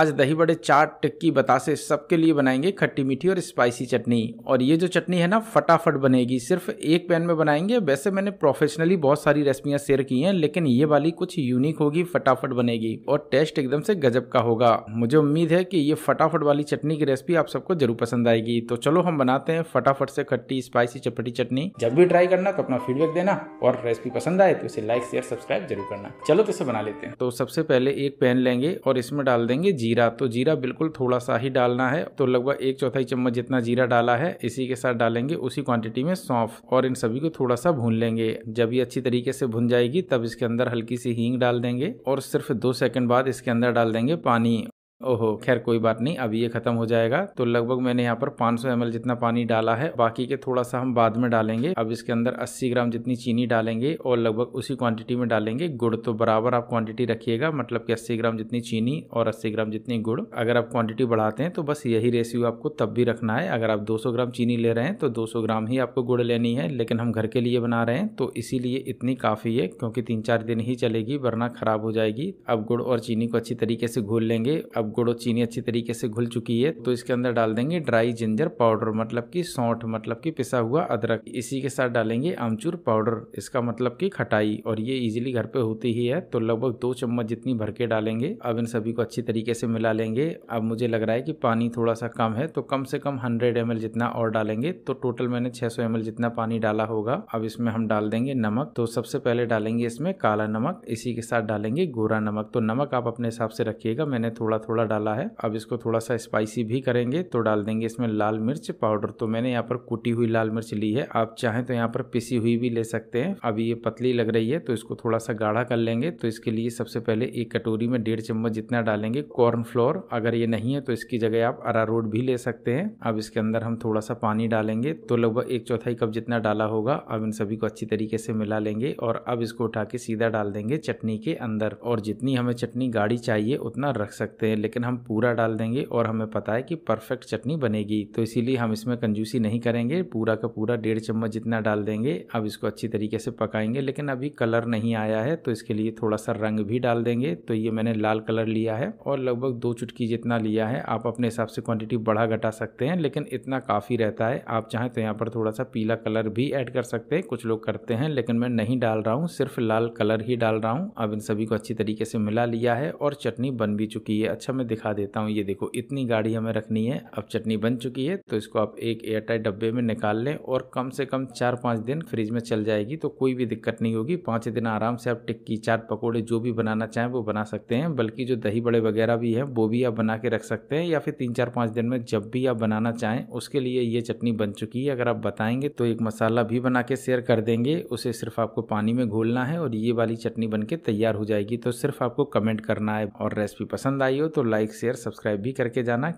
आज दही बड़े चाट टिक्की बतासे सबके लिए बनाएंगे खट्टी मीठी और स्पाइसी चटनी और ये जो चटनी है ना फटाफट बनेगी सिर्फ एक पैन में बनाएंगे वैसे मैंने प्रोफेशनली बहुत सारी रेसिपियाँ शेयर की हैं लेकिन ये वाली कुछ यूनिक होगी फटाफट बनेगी और टेस्ट एकदम से गजब का होगा मुझे उम्मीद है कि ये फटाफट वाली चटनी की रेसिपी आप सबको जरूर पसंद आएगी तो चलो हम बनाते हैं फटाफट से खट्टी स्पाइसी चपटी चटनी जब भी ट्राई करना तो अपना फीडबैक देना और रेसिपी पसंद आए तो इसे लाइक शेयर सब्सक्राइब जरूर करना चलो तो इसे बना लेते हैं तो सबसे पहले एक पैन लेंगे और इसमें डाल देंगे जीरा तो जीरा बिल्कुल थोड़ा सा ही डालना है तो लगभग एक चौथाई चम्मच जितना जीरा डाला है इसी के साथ डालेंगे उसी क्वांटिटी में सौंफ और इन सभी को थोड़ा सा भून लेंगे जब ये अच्छी तरीके से भुन जाएगी तब इसके अंदर हल्की सी हींग डाल देंगे और सिर्फ दो सेकंड बाद इसके अंदर डाल देंगे पानी ओहो खैर कोई बात नहीं अभी ये ख़त्म हो जाएगा तो लगभग मैंने यहाँ पर 500 सौ जितना पानी डाला है बाकी के थोड़ा सा हम बाद में डालेंगे अब इसके अंदर 80 ग्राम जितनी चीनी डालेंगे और लगभग उसी क्वांटिटी में डालेंगे गुड़ तो बराबर आप क्वांटिटी रखिएगा मतलब कि अस्सी ग्राम जितनी चीनी और अस्सी ग्राम जितनी गुड़ अगर आप क्वांटिटी बढ़ाते हैं तो बस यही रेसियो आपको तब भी रखना है अगर आप दो ग्राम चीनी ले रहे हैं तो दो ग्राम ही आपको गुड़ लेनी है लेकिन हम घर के लिए बना रहे हैं तो इसीलिए इतनी काफ़ी है क्योंकि तीन चार दिन ही चलेगी वरना ख़राब हो जाएगी अब गुड़ और चीनी को अच्छी तरीके से घोल लेंगे अब गुड़ और चीनी अच्छी तरीके से घुल चुकी है तो इसके अंदर डाल देंगे ड्राई जिंजर पाउडर मतलब कि सौंठ मतलब कि पिसा हुआ अदरक इसी के साथ डालेंगे आमचूर पाउडर इसका मतलब कि खटाई और ये इजीली घर पे होती ही है तो लगभग दो चम्मच जितनी भर के डालेंगे अब इन सभी को अच्छी तरीके से मिला लेंगे अब मुझे लग रहा है कि पानी थोड़ा सा कम है तो कम से कम हंड्रेड एम जितना और डालेंगे तो टोटल मैंने छह सौ जितना पानी डाला होगा अब इसमें हम डाल देंगे नमक तो सबसे पहले डालेंगे इसमें काला नमक इसी के साथ डालेंगे गोरा नमक तो नमक आप अपने हिसाब से रखिएगा मैंने थोड़ा थोड़ा थोड़ा डाला है अब इसको थोड़ा सा स्पाइसी भी करेंगे तो डाल देंगे इसमें लाल मिर्च पाउडर तो मैंने यहाँ पर कुटी हुई लाल मिर्च ली है आप चाहें तो यहाँ पर पिसी हुई भी ले सकते हैं अभी ये पतली लग रही है तो इसको थोड़ा सा गाढ़ा कर लेंगे तो इसके लिए सबसे पहले एक कटोरी में डेढ़ चम्मच जितना डालेंगे कॉर्नफ्लोर अगर ये नहीं है तो इसकी जगह आप अरारोट भी ले सकते हैं अब इसके अंदर हम थोड़ा सा पानी डालेंगे तो लगभग एक चौथाई कप जितना डाला होगा अब इन सभी को अच्छी तरीके से मिला लेंगे और अब इसको उठा के सीधा डाल देंगे चटनी के अंदर और जितनी हमें चटनी गाढ़ी चाहिए उतना रख सकते हैं लेकिन हम पूरा डाल देंगे और हमें पता है कि परफेक्ट चटनी बनेगी तो इसीलिए हम इसमें कंजूसी नहीं करेंगे पूरा का पूरा डेढ़ चम्मच जितना डाल देंगे अब इसको अच्छी तरीके से पकाएंगे लेकिन अभी कलर नहीं आया है तो इसके लिए थोड़ा सा रंग भी डाल देंगे तो ये मैंने लाल कलर लिया है और लगभग दो चुटकी जितना लिया है आप अपने हिसाब से क्वांटिटी बढ़ा घटा सकते हैं लेकिन इतना काफ़ी रहता है आप चाहें तो यहाँ पर थोड़ा सा पीला कलर भी ऐड कर सकते हैं कुछ लोग करते हैं लेकिन मैं नहीं डाल रहा हूँ सिर्फ लाल कलर ही डाल रहा हूँ अब इन सभी को अच्छी तरीके से मिला लिया है और चटनी बन भी चुकी है अच्छा मैं दिखा देता हूँ ये देखो इतनी गाड़ी हमें रखनी है अब चटनी बन चुकी है तो इसको आप एक एयरटाइट डब्बे में निकाल लें और कम से कम चार पाँच दिन फ्रिज में चल जाएगी तो कोई भी दिक्कत नहीं होगी पाँच दिन आराम से आप टिक्की चाट पकौड़े जो भी बनाना चाहें वो बना सकते हैं बल्कि जो दही बड़े वगैरह भी हैं वो भी आप बना के रख सकते हैं या फिर तीन चार पाँच दिन में जब भी आप बनाना चाहें उसके लिए ये चटनी बन चुकी है अगर आप बताएंगे तो एक मसाला भी बना के शेयर कर देंगे उसे सिर्फ आपको पानी में घोलना है और ये वाली चटनी बन तैयार हो जाएगी तो सिर्फ आपको कमेंट करना है और रेसिपी पसंद आई हो तो तो लाइक शेयर सब्सक्राइब भी करके जाना